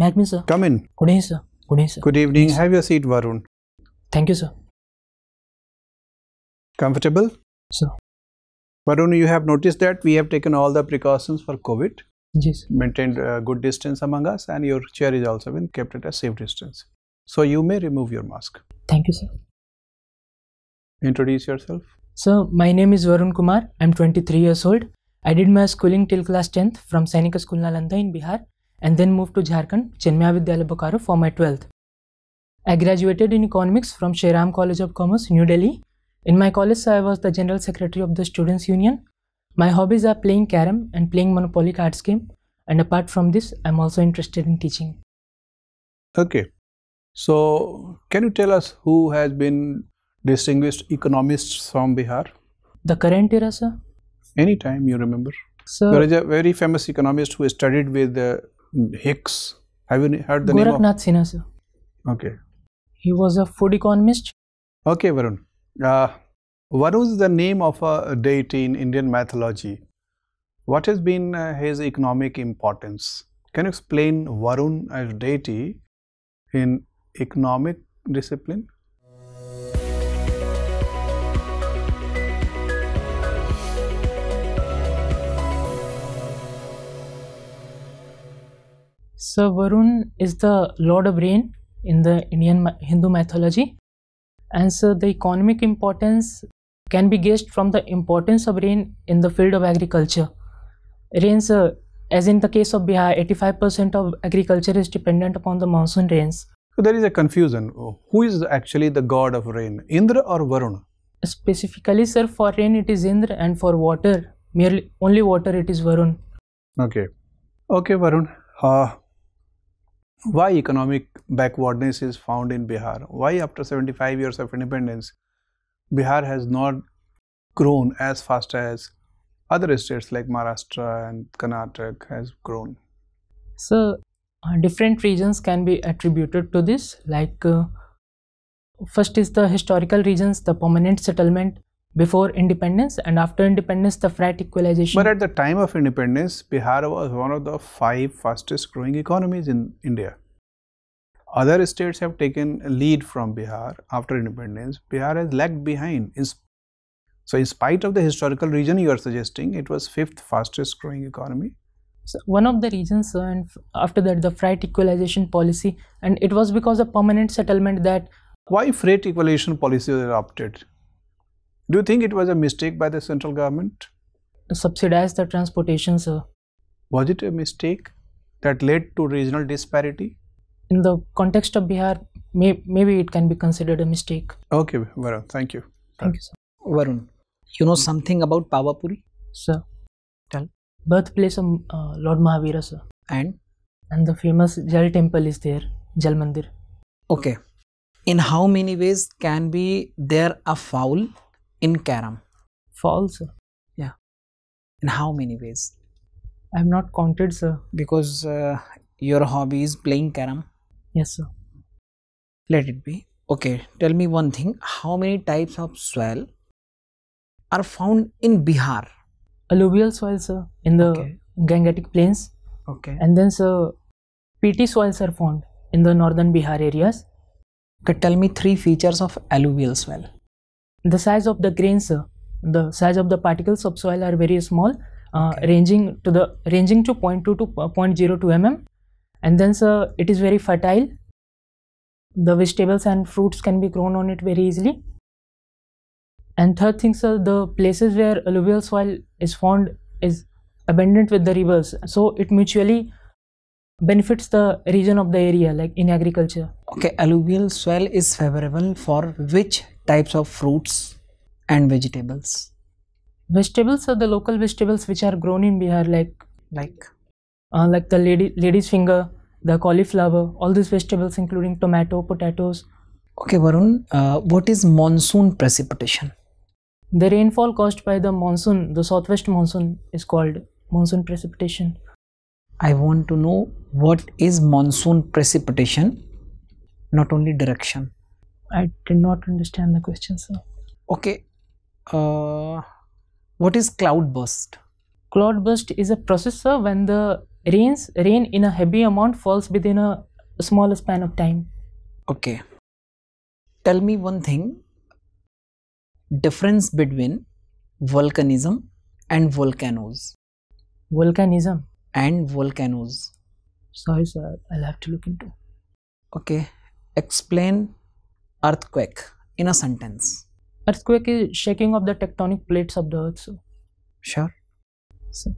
Madam sir. Come in. Good evening, sir. Good evening, sir. Good evening. Have your seat, Varun. Thank you, sir. Comfortable? Sir. Varun, you have noticed that we have taken all the precautions for COVID. Yes. Maintained uh, good distance among us, and your chair is also been kept at a safe distance. So you may remove your mask. Thank you, sir. Introduce yourself. Sir, my name is Varun Kumar. I'm 23 years old. I did my schooling till class 10th from Sainika School Nalanda in Bihar and then moved to Jharkhand, Chinmaya Vidyalaya Bokaro for my 12th. I graduated in economics from Shriram College of Commerce, New Delhi. In my college, I was the general secretary of the Students' Union. My hobbies are playing carom and playing Monopoly cards game. And apart from this, I'm also interested in teaching. Okay. So, can you tell us who has been distinguished economists from Bihar? The current era, sir? time you remember. Sir. there is a very famous economist who studied with uh, Hicks. Have you heard the name of? Goraknath Sinha, sir. Okay. He was a food economist. Okay, Varun. Uh, Varun is the name of a deity in Indian mythology. What has been uh, his economic importance? Can you explain Varun as deity in economic discipline? So Varun is the lord of rain in the Indian Hindu mythology. And so the economic importance can be gauged from the importance of rain in the field of agriculture. Rains, uh, as in the case of Bihar, 85% of agriculture is dependent upon the monsoon rains. So there is a confusion. Who is actually the god of rain, Indra or Varun? Specifically, sir, for rain it is Indra, and for water, merely only water it is Varun. Okay, okay, Varun. Uh, why economic backwardness is found in Bihar? Why after 75 years of independence, Bihar has not grown as fast as other states like Maharashtra and Karnataka has grown? So uh, different reasons can be attributed to this like uh, first is the historical reasons, the permanent settlement before independence and after independence the freight equalization but at the time of independence bihar was one of the five fastest growing economies in india other states have taken lead from bihar after independence bihar has lagged behind so in spite of the historical region you are suggesting it was fifth fastest growing economy so one of the reasons uh, and after that the freight equalization policy and it was because of permanent settlement that why freight equalization policy was adopted do you think it was a mistake by the central government? To subsidize the transportation, sir. Was it a mistake that led to regional disparity? In the context of Bihar, may, maybe it can be considered a mistake. Okay, Varun, thank you. Thank you, sir. Varun, you know something about Pavapuri? Sir. Tell. Birthplace of uh, Lord Mahavira, sir. And? And the famous Jal temple is there, Jal Mandir. Okay. In how many ways can be there a foul in karam, false yeah in how many ways i have not counted sir because uh, your hobby is playing karam. yes sir let it be okay tell me one thing how many types of soil are found in bihar alluvial soil sir in the okay. gangetic plains okay and then sir peaty soils are found in the northern bihar areas okay tell me three features of alluvial soil the size of the grains, the size of the particles of soil are very small, uh, okay. ranging to the ranging to 0.2 to uh, 0.02 mm. And then, sir, it is very fertile. The vegetables and fruits can be grown on it very easily. And third thing, sir, the places where alluvial soil is found is abundant with the rivers, so it mutually benefits the region of the area like in agriculture okay alluvial soil is favorable for which types of fruits and vegetables. Vegetables are the local vegetables which are grown in Bihar, like like uh, like the lady, lady's finger, the cauliflower, all these vegetables, including tomato, potatoes. Okay, Varun, uh, what is monsoon precipitation? The rainfall caused by the monsoon, the southwest monsoon, is called monsoon precipitation. I want to know what is monsoon precipitation, not only direction. I did not understand the question, sir. Okay. Uh, what is cloud burst? Cloud burst is a process, sir, when the rains rain in a heavy amount falls within a small span of time. Okay. Tell me one thing. Difference between volcanism and volcanoes. Volcanism and volcanoes. Sorry, sir. I'll have to look into. Okay. Explain earthquake in a sentence? Earthquake is shaking of the tectonic plates of the earth. So. Sure. So.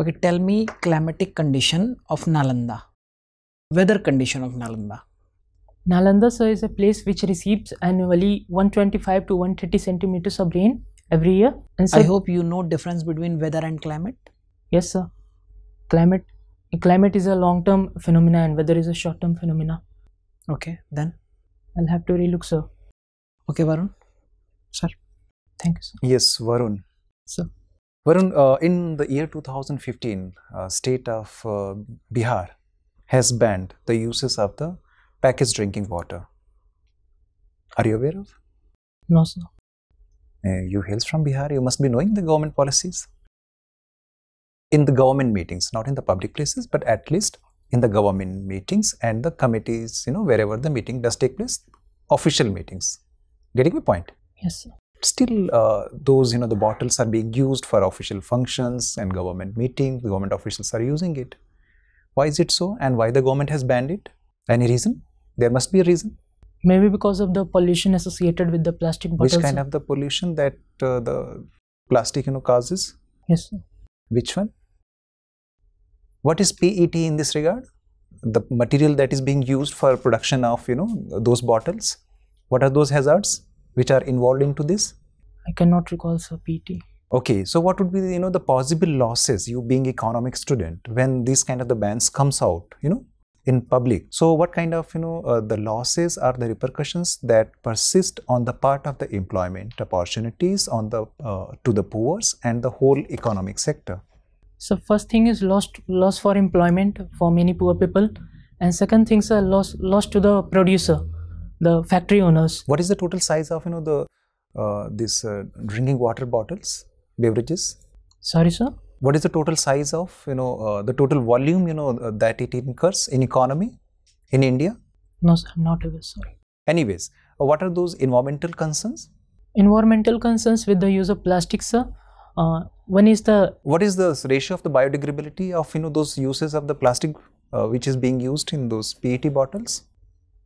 Okay, tell me climatic condition of Nalanda. Weather condition of Nalanda. Nalanda sir is a place which receives annually 125 to 130 centimeters of rain every year. And sir, I hope you know difference between weather and climate. Yes sir. Climate climate is a long term phenomena and weather is a short term phenomena. Okay, then I'll have to relook, sir. Okay, Varun. Sir. Thank you, sir. Yes, Varun. Sir. Varun, uh, in the year 2015, uh, state of uh, Bihar has banned the uses of the packaged drinking water. Are you aware of? No, sir. Uh, you hails from Bihar, you must be knowing the government policies. In the government meetings, not in the public places, but at least in the government meetings and the committees, you know, wherever the meeting does take place, official meetings. Getting my point? Yes. Sir. Still, uh, those, you know, the bottles are being used for official functions and government meetings. government officials are using it. Why is it so? And why the government has banned it? Any reason? There must be a reason. Maybe because of the pollution associated with the plastic bottles. Which kind of the pollution that uh, the plastic, you know, causes? Yes. Sir. Which one? What is PET in this regard? The material that is being used for production of, you know, those bottles. What are those hazards which are involved into this? I cannot recall, sir, PET. Okay, so what would be, the, you know, the possible losses, you being economic student, when this kind of the bans comes out, you know, in public. So what kind of, you know, uh, the losses are the repercussions that persist on the part of the employment opportunities on the, uh, to the poor and the whole economic sector? so first thing is loss loss for employment for many poor people and second things are loss loss to the producer the factory owners what is the total size of you know the uh, this uh, drinking water bottles beverages sorry sir what is the total size of you know uh, the total volume you know uh, that it incurs in economy in india no sir i'm not aware sorry anyways uh, what are those environmental concerns environmental concerns with the use of plastic sir uh, one is the what is the ratio of the biodegradability of you know those uses of the plastic uh, which is being used in those PET bottles?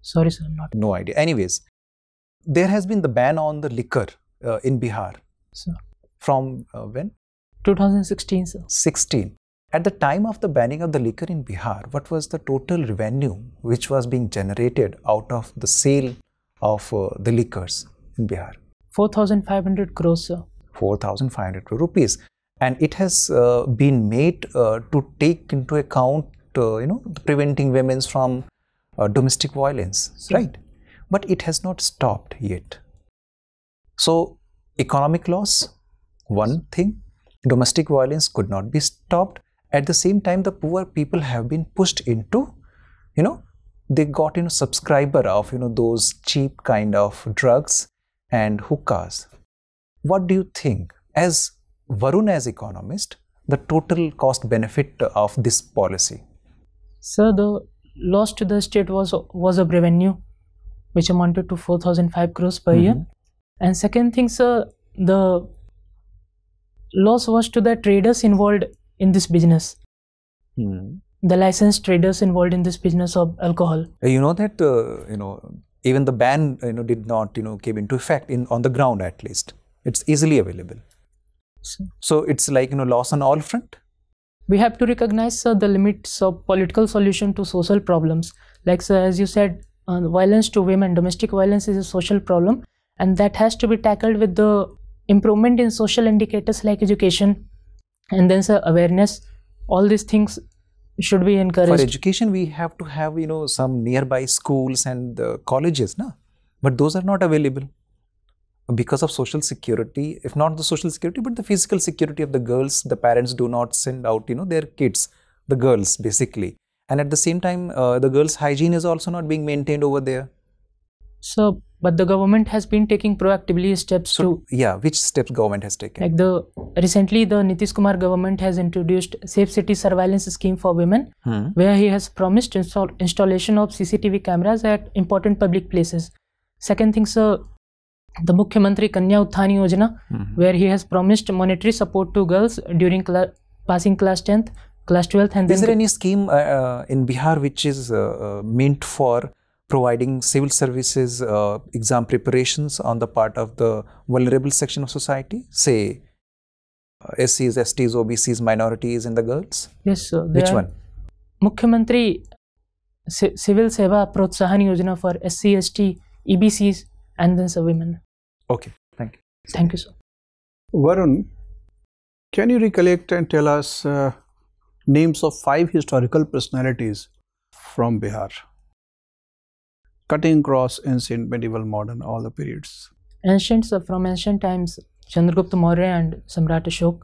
Sorry, sir, not no idea. Anyways, there has been the ban on the liquor uh, in Bihar. Sir. From uh, when? 2016, sir. 16. At the time of the banning of the liquor in Bihar, what was the total revenue which was being generated out of the sale of uh, the liquors in Bihar? 4,500 crores, sir. 4,500 rupees. And it has uh, been made uh, to take into account, uh, you know, preventing women from uh, domestic violence, sure. right? But it has not stopped yet. So economic loss, one thing, domestic violence could not be stopped. At the same time, the poor people have been pushed into, you know, they got you know subscriber of you know those cheap kind of drugs and hookahs what do you think, as Varun as economist, the total cost benefit of this policy? Sir, the loss to the state was was a revenue, which amounted to 4,005 crores per mm -hmm. year. Mm-hmm. And second thing, sir, the loss was to the traders involved in this business. Mm. The licensed traders involved in this business of alcohol. You know that uh, you know even the ban you know did not you know came into effect in on the ground at least. It's easily available. So, so it's like you know loss on all front. We have to recognize the limits of political solution to social problems. Like sir, as you said, uh, violence to women, domestic violence is a social problem, and that has to be tackled with the improvement in social indicators like education, and then sir awareness. All these things should be encouraged. For education, we have to have you know some nearby schools and uh, colleges, na? But those are not available because of social security, if not the social security, but the physical security of the girls, the parents do not send out, you know, their kids, the girls basically. And at the same time, uh, the girls' hygiene is also not being maintained over there. So, but the government has been taking proactively steps so, to. Yeah, which steps government has taken? Like the recently, the Nitish Kumar government has introduced Safe City Surveillance Scheme for women, hmm. where he has promised install, installation of CCTV cameras at important public places. Second thing, sir, the Mukhyamantri Kanya Uthani Yojana, mm-hmm. where he has promised monetary support to girls during cl- passing class 10th, class 12th, and is then. Is there any scheme uh, uh, in Bihar which is uh, meant for providing civil services uh, exam preparations on the part of the vulnerable section of society, say uh, SCs, STs, OBCs, minorities, and the girls? Yes, sir. Which are, one? Mukhyamantri Civil Seva Protsahan Yojana for SC, ST, EBCs, and then the women. Okay, thank you. Thank you, sir. Varun, can you recollect and tell us uh, names of five historical personalities from Bihar? Cutting across ancient, medieval, modern, all the periods. Ancient, from ancient times, Chandragupta Maurya and Samrat Ashok.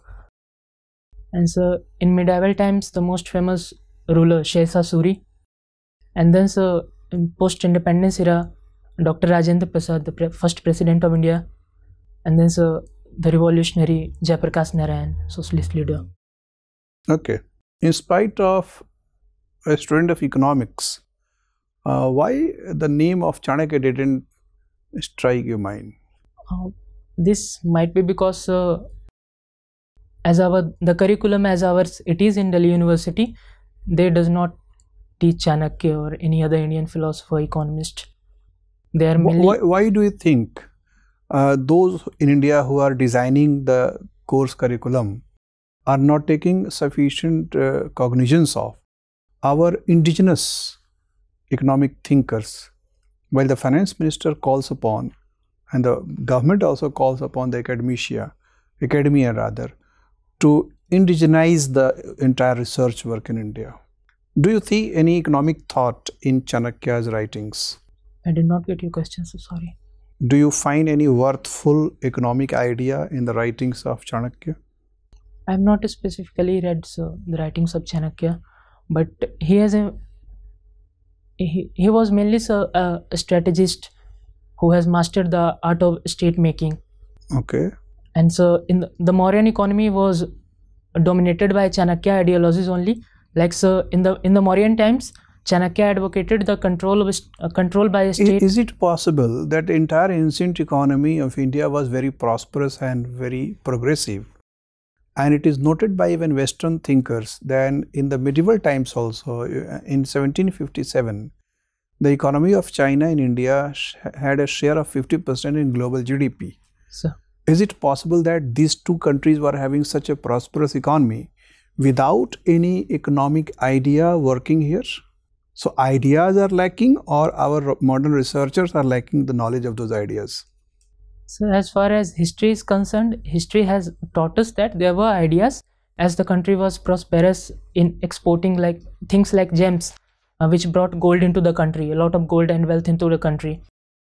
And so in medieval times, the most famous ruler, Shesha Suri. And then so in post-independence era, Dr. Rajendra Prasad, the pre- first president of India, and then the revolutionary Jayaprakash Narayan, socialist leader. Okay. In spite of a student of economics, uh, why the name of Chanakya didn't strike your mind? Uh, this might be because uh, as our the curriculum as ours it is in Delhi University, they does not teach Chanakya or any other Indian philosopher economist. They are mainly why, why do you think uh, those in India who are designing the course curriculum are not taking sufficient uh, cognizance of our indigenous economic thinkers. While the finance minister calls upon, and the government also calls upon the academia, academia rather, to indigenize the entire research work in India. Do you see any economic thought in Chanakya's writings? I did not get your question, so sorry. Do you find any worthful economic idea in the writings of Chanakya? I have not specifically read so, the writings of Chanakya, but he has a he, he was mainly so, a, strategist who has mastered the art of state making. Okay. And so, in the, the Mauryan economy was dominated by Chanakya ideologies only. Like so, in the in the Mauryan times, Chanakya advocated the control of uh, control by a state. Is, it possible that the entire ancient economy of India was very prosperous and very progressive? And it is noted by even Western thinkers that in the medieval times also, uh, in 1757, the economy of China and India had a share of 50% in global GDP. So, is it possible that these two countries were having such a prosperous economy without any economic idea working here? So ideas are lacking or our modern researchers are lacking the knowledge of those ideas. So as far as history is concerned, history has taught us that there were ideas as the country was prosperous in exporting like things like gems uh, which brought gold into the country, a lot of gold and wealth into the country.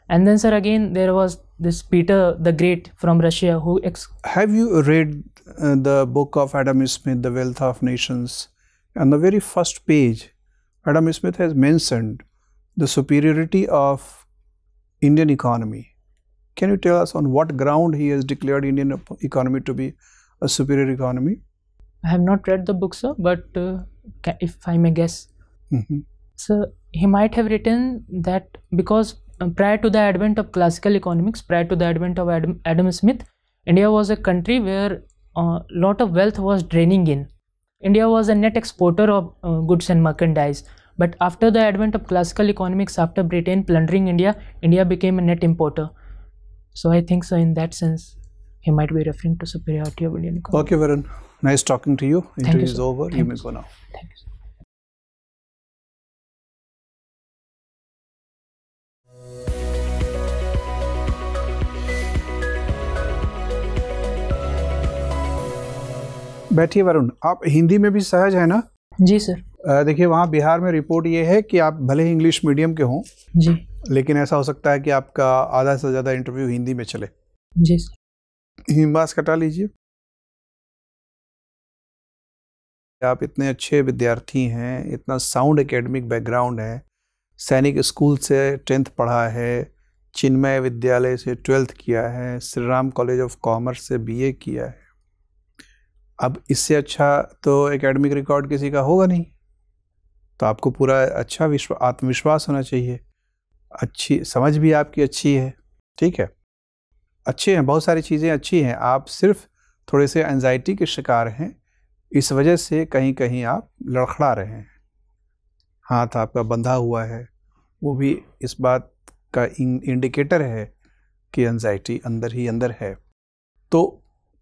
And then sir again there was this Peter the Great from Russia who Have you read uh, the book of Adam Smith The Wealth of Nations? On the very first page Adam Smith has mentioned the superiority of Indian economy. Can you tell us on what ground he has declared Indian economy to be a superior economy? I have not read the book, sir, but uh, if I may guess, mm -hmm. sir, he might have written that because uh, prior to the advent of classical economics, prior to the advent of Adam, Adam Smith, India was a country where a uh, lot of wealth was draining in. India was a net exporter of uh, goods and merchandise. But after the advent of classical economics, after Britain plundering India, India became a net importer. So I think so in that sense, he might be referring to superiority of Indian economy. Okay, Varun. Nice talking to you. Interview is over. Thank you may go now. Thank you. बैठिए वरुण आप हिंदी में भी सहज है ना जी sir देखिए वहाँ बिहार में रिपोर्ट ये है कि आप भले ही इंग्लिश मीडियम के हों जी लेकिन ऐसा हो सकता है कि आपका आधा से ज़्यादा इंटरव्यू हिंदी में चले जी सर हिमबास कटा लीजिए आप इतने अच्छे विद्यार्थी हैं इतना साउंड एकेडमिक बैकग्राउंड है सैनिक स्कूल से टेंथ पढ़ा है चिन्मय विद्यालय से ट्वेल्थ किया है Shri Ram college of commerce से बीए किया है अब इससे अच्छा तो एकेडमिक रिकॉर्ड किसी का होगा नहीं तो आपको पूरा अच्छा विश्व आत्मविश्वास होना चाहिए अच्छी समझ भी आपकी अच्छी है ठीक है अच्छे हैं बहुत सारी चीज़ें अच्छी हैं आप सिर्फ थोड़े से एनजाइटी के शिकार हैं इस वजह से कहीं कहीं आप लड़खड़ा रहे हैं हाथ आपका बंधा हुआ है वो भी इस बात का इंडिकेटर है कि एनजाइटी अंदर ही अंदर है तो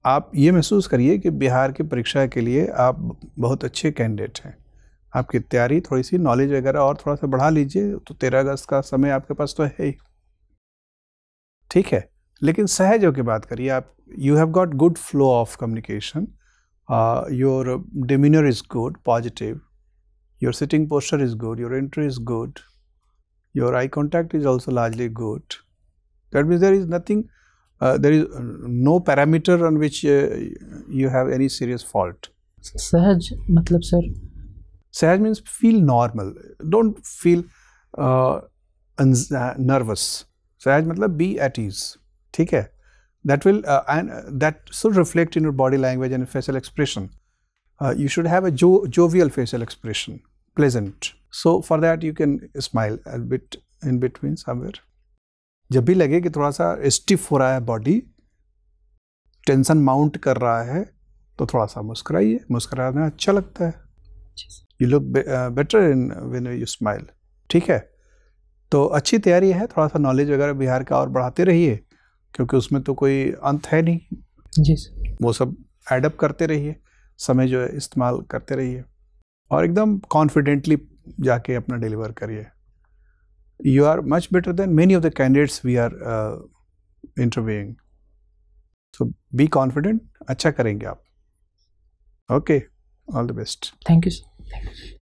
आप ये महसूस करिए कि बिहार की परीक्षा के लिए आप बहुत अच्छे कैंडिडेट हैं आपकी तैयारी थोड़ी सी नॉलेज वगैरह और थोड़ा सा बढ़ा लीजिए तो तेरह अगस्त का समय आपके पास तो है ही ठीक है लेकिन सहज होकर बात करिए आप you have got good flow of communication your demeanour is good positive your sitting posture is good your entry is good your eye contact is also largely good that means there is nothing uh, there is uh, no parameter on which uh, you have any serious fault. Sahaj, matlab sir? Sahaj means feel normal. Don't feel uh, uh nervous. Sahaj matlab be at ease. ठीक है that will uh, and uh, that should reflect in your body language and facial expression. Uh, you should have a jo jovial facial expression, pleasant. So for that you can smile a bit in between somewhere. जब भी लगे कि थोड़ा सा stiff हो रहा है body tension mount कर रहा है तो थोड़ा सा मुस्कराइए मुस्कराना अच्छा लगता है you look better in when you smile ठीक है तो अच्छी तैयारी है थोड़ा सा नॉलेज वगैरह बिहार का और बढ़ाते रहिए क्योंकि उसमें तो कोई अंत है नहीं जी सर वो सब एडअप करते रहिए समय जो है इस्तेमाल करते रहिए और एकदम कॉन्फिडेंटली जाके अपना डिलीवर करिए you are much better than many of the candidates we are uh, interviewing. So be confident, अच्छा करेंगे आप. Okay, all the best. Thank you. Sir. Thank you.